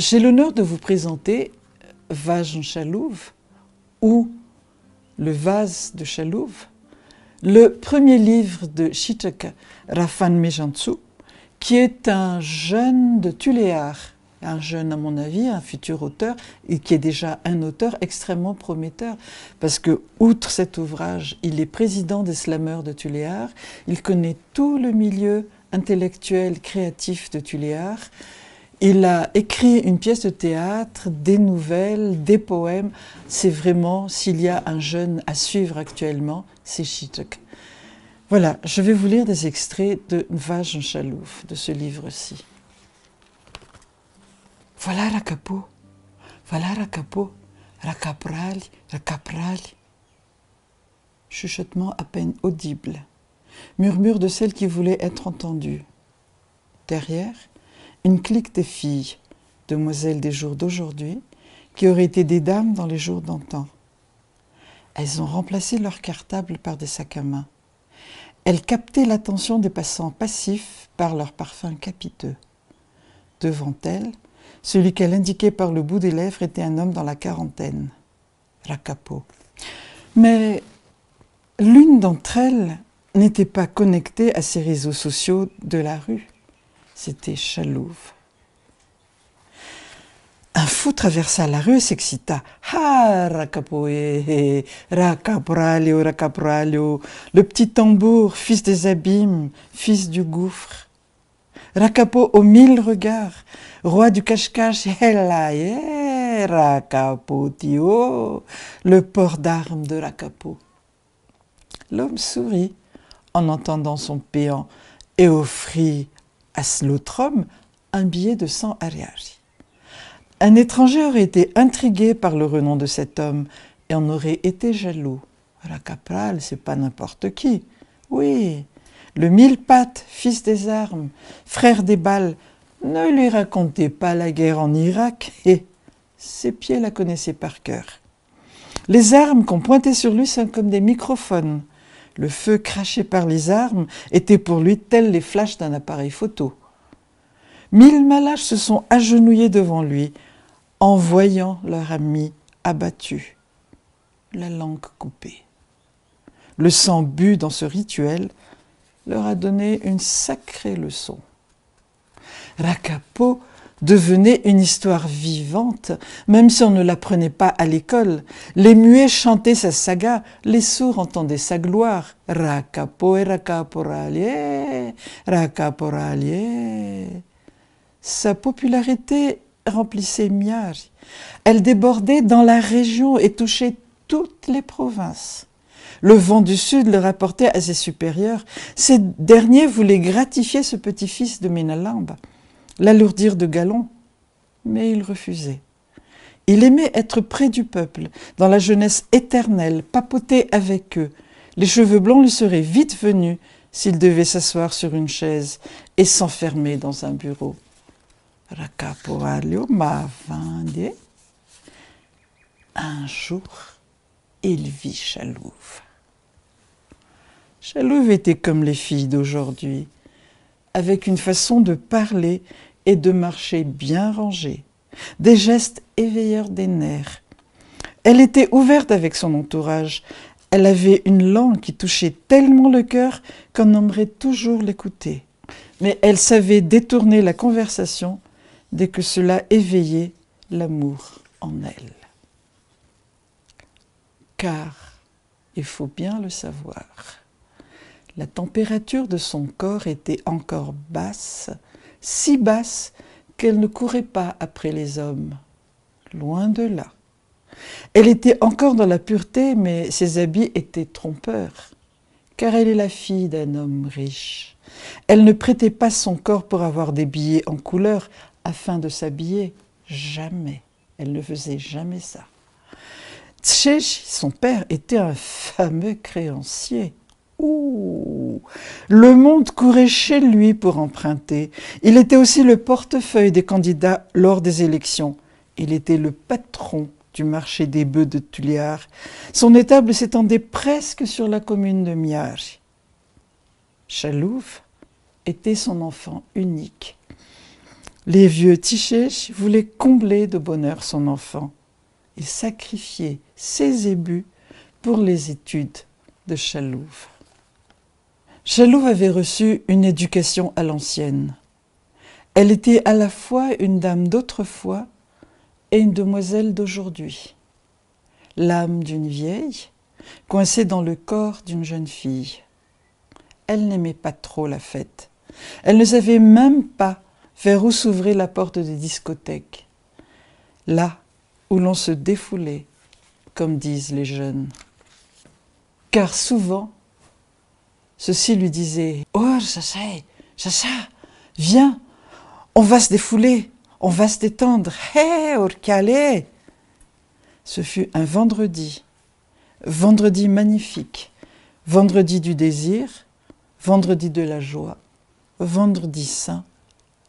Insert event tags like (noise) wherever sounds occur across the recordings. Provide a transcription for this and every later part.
J'ai l'honneur de vous présenter vage Chalouve ou Le vase de Chalouve, le premier livre de Shitaka Rafan Mejantsu, qui est un jeune de Tuléar, un jeune à mon avis, un futur auteur, et qui est déjà un auteur extrêmement prometteur, parce que, outre cet ouvrage, il est président des slameurs de Tuléar, il connaît tout le milieu intellectuel, créatif de Tuléar, il a écrit une pièce de théâtre, des nouvelles, des poèmes. C'est vraiment, s'il y a un jeune à suivre actuellement, c'est Chitok. Voilà, je vais vous lire des extraits de Vage Chalouf, de ce livre-ci. Voilà Rakapo, voilà Rakapo, Rakaprali, Rakaprali. Chuchotement à peine audible, murmure de celle qui voulait être entendue. Derrière, une clique des filles, demoiselles des jours d'aujourd'hui, qui auraient été des dames dans les jours d'antan. Elles ont remplacé leurs cartables par des sacs à main. Elles captaient l'attention des passants passifs par leur parfum capiteux. Devant elles, celui qu'elle indiquait par le bout des lèvres était un homme dans la quarantaine, Racapo. Mais l'une d'entre elles n'était pas connectée à ces réseaux sociaux de la rue. C'était Chalouve. Un fou traversa la rue et s'excita. Ah, racapoé, racapralio, racapralio, le petit tambour, fils des abîmes, fils du gouffre. Racapo aux mille regards, roi du cache-cache, (laughs) Rakapo, le port d'armes de Racapo. L'homme sourit en entendant son péant et offrit à l'autre homme un billet de 100 ariari. Un étranger aurait été intrigué par le renom de cet homme et en aurait été jaloux. La caprale c'est pas n'importe qui. Oui, le mille pattes, fils des armes, frère des balles, ne lui racontait pas la guerre en Irak et eh, ses pieds la connaissaient par cœur. Les armes qu'on pointait sur lui sont comme des microphones. Le feu craché par les armes était pour lui tel les flashs d'un appareil photo. Mille Malaches se sont agenouillés devant lui en voyant leur ami abattu, la langue coupée. Le sang bu dans ce rituel leur a donné une sacrée leçon. Rakapo devenait une histoire vivante, même si on ne l'apprenait pas à l'école. Les muets chantaient sa saga, les sourds entendaient sa gloire. Racapoe, racaporalie, racaporalie. Sa popularité remplissait Miari. Elle débordait dans la région et touchait toutes les provinces. Le vent du sud le rapportait à ses supérieurs. Ces derniers voulaient gratifier ce petit-fils de Menalamba l'alourdir de galons, mais il refusait. Il aimait être près du peuple, dans la jeunesse éternelle, papoter avec eux. Les cheveux blancs lui seraient vite venus s'il devait s'asseoir sur une chaise et s'enfermer dans un bureau. Un jour, il vit Chalouve. Chalouve était comme les filles d'aujourd'hui, avec une façon de parler et de marcher bien rangée, des gestes éveilleurs des nerfs. Elle était ouverte avec son entourage, elle avait une langue qui touchait tellement le cœur qu'on aimerait toujours l'écouter. Mais elle savait détourner la conversation dès que cela éveillait l'amour en elle. Car, il faut bien le savoir, la température de son corps était encore basse si basse qu'elle ne courait pas après les hommes. Loin de là. Elle était encore dans la pureté, mais ses habits étaient trompeurs, car elle est la fille d'un homme riche. Elle ne prêtait pas son corps pour avoir des billets en couleur afin de s'habiller. Jamais. Elle ne faisait jamais ça. Tchèche, son père, était un fameux créancier. Ouh le monde courait chez lui pour emprunter. Il était aussi le portefeuille des candidats lors des élections. Il était le patron du marché des bœufs de Tulliard. Son étable s'étendait presque sur la commune de Miage. Chalouf était son enfant unique. Les vieux Tichèches voulaient combler de bonheur son enfant Ils sacrifiaient ses ébus pour les études de Chalouf. Chaloux avait reçu une éducation à l'ancienne. Elle était à la fois une dame d'autrefois et une demoiselle d'aujourd'hui. L'âme d'une vieille, coincée dans le corps d'une jeune fille. Elle n'aimait pas trop la fête. Elle ne savait même pas vers où s'ouvrait la porte des discothèques. Là où l'on se défoulait, comme disent les jeunes. Car souvent, Ceci ci lui disait Oh, Chacha, Chacha, viens, on va se défouler, on va se détendre. Hé, or calé !» Ce fut un vendredi, vendredi magnifique, vendredi du désir, vendredi de la joie, vendredi saint,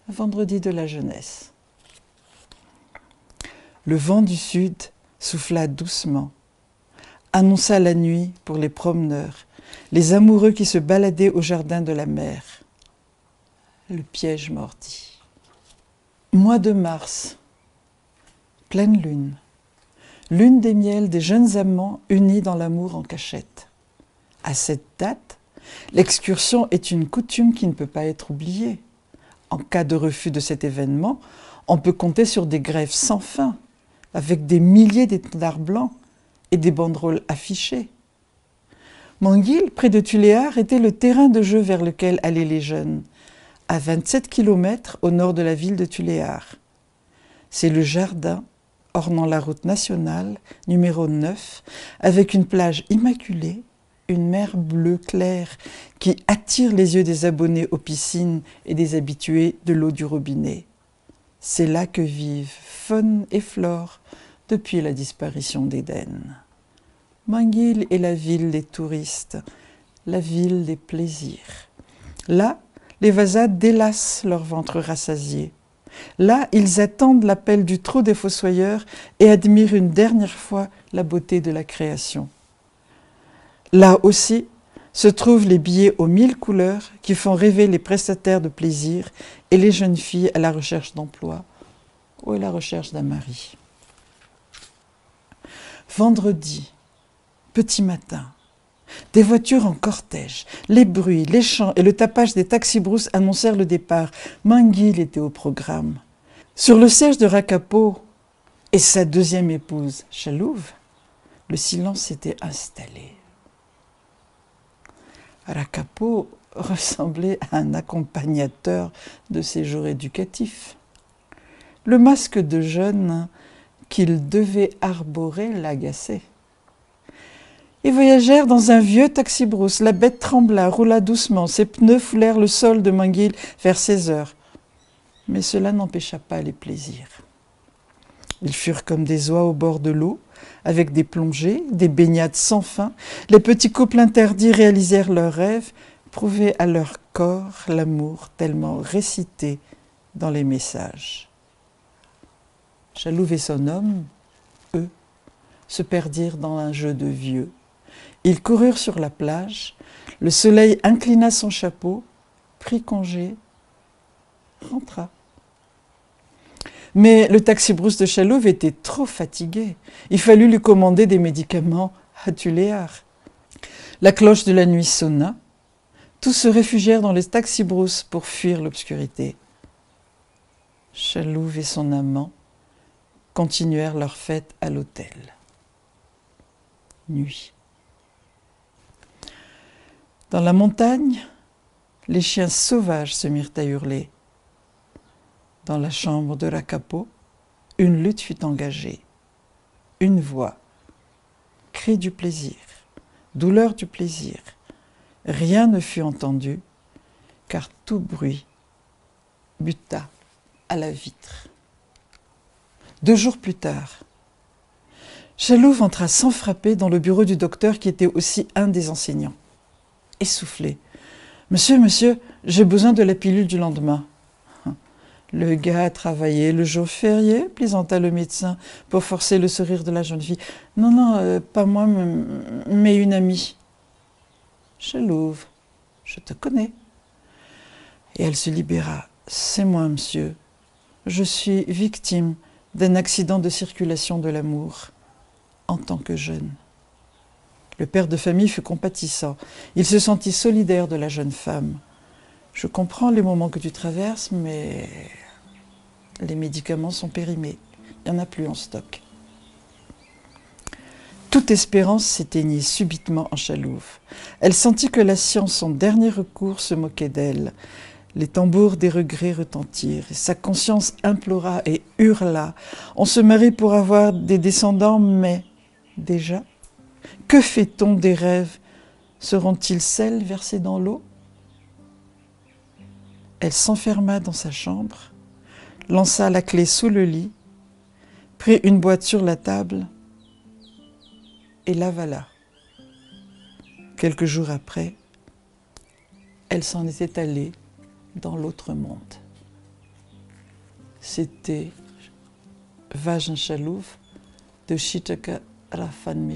vendredi de la jeunesse. Le vent du sud souffla doucement, annonça la nuit pour les promeneurs les amoureux qui se baladaient au jardin de la mer. Le piège mordit. Mois de mars, pleine lune, lune des miels des jeunes amants unis dans l'amour en cachette. À cette date, l'excursion est une coutume qui ne peut pas être oubliée. En cas de refus de cet événement, on peut compter sur des grèves sans fin, avec des milliers d'étendards blancs et des banderoles affichées. Manguil, près de Tuléar, était le terrain de jeu vers lequel allaient les jeunes, à 27 km au nord de la ville de Tuléar. C'est le jardin ornant la route nationale numéro 9, avec une plage immaculée, une mer bleue claire qui attire les yeux des abonnés aux piscines et des habitués de l'eau du robinet. C'est là que vivent faune et flore depuis la disparition d'Éden. Manguil est la ville des touristes, la ville des plaisirs. Là, les Vasas délassent leur ventre rassasié. Là, ils attendent l'appel du trou des fossoyeurs et admirent une dernière fois la beauté de la création. Là aussi se trouvent les billets aux mille couleurs qui font rêver les prestataires de plaisir et les jeunes filles à la recherche d'emploi ou à la recherche d'un mari. Vendredi, petit matin. Des voitures en cortège, les bruits, les chants et le tapage des taxis-brousses annoncèrent le départ. Manguil était au programme. Sur le siège de Racapo et sa deuxième épouse, Chalouve, le silence s'était installé. Racapo (laughs) ressemblait à un accompagnateur de séjour éducatif. Le masque de jeune qu'il devait arborer l'agaçait. Ils voyagèrent dans un vieux taxi-brousse. La bête trembla, roula doucement, ses pneus foulèrent le sol de Manguil vers 16 heures. Mais cela n'empêcha pas les plaisirs. Ils furent comme des oies au bord de l'eau, avec des plongées, des baignades sans fin. Les petits couples interdits réalisèrent leurs rêves, prouvaient à leur corps l'amour tellement récité dans les messages. Chalouve et son homme, eux, se perdirent dans un jeu de vieux, ils coururent sur la plage, le soleil inclina son chapeau, prit congé, rentra. Mais le taxi-brousse de Chalouve était trop fatigué. Il fallut lui commander des médicaments à Tuléard. La cloche de la nuit sonna. Tous se réfugièrent dans les taxi-brousses pour fuir l'obscurité. Chalouve et son amant continuèrent leur fête à l'hôtel. Nuit. Dans la montagne, les chiens sauvages se mirent à hurler. Dans la chambre de Racapo, une lutte fut engagée. Une voix, cri du plaisir, douleur du plaisir. Rien ne fut entendu, car tout bruit buta à la vitre. Deux jours plus tard, Chalouf entra sans frapper dans le bureau du docteur qui était aussi un des enseignants essoufflé. Monsieur, monsieur, j'ai besoin de la pilule du lendemain. Le gars a travaillé le jour férié, plaisanta le médecin pour forcer le sourire de la jeune fille. Non, non, euh, pas moi, mais une amie. l'ouvre, je te connais. Et elle se libéra. C'est moi, monsieur. Je suis victime d'un accident de circulation de l'amour en tant que jeune. Le père de famille fut compatissant. Il se sentit solidaire de la jeune femme. Je comprends les moments que tu traverses, mais les médicaments sont périmés. Il n'y en a plus en stock. Toute espérance s'éteignit subitement en chalouf. Elle sentit que la science, son dernier recours, se moquait d'elle. Les tambours des regrets retentirent. Sa conscience implora et hurla. On se marie pour avoir des descendants, mais déjà que fait-on des rêves Seront-ils celles versés dans l'eau Elle s'enferma dans sa chambre, lança la clé sous le lit, prit une boîte sur la table et l'avala. Quelques jours après, elle s'en était allée dans l'autre monde. C'était Vajin Chalouf de Shitaka Rafan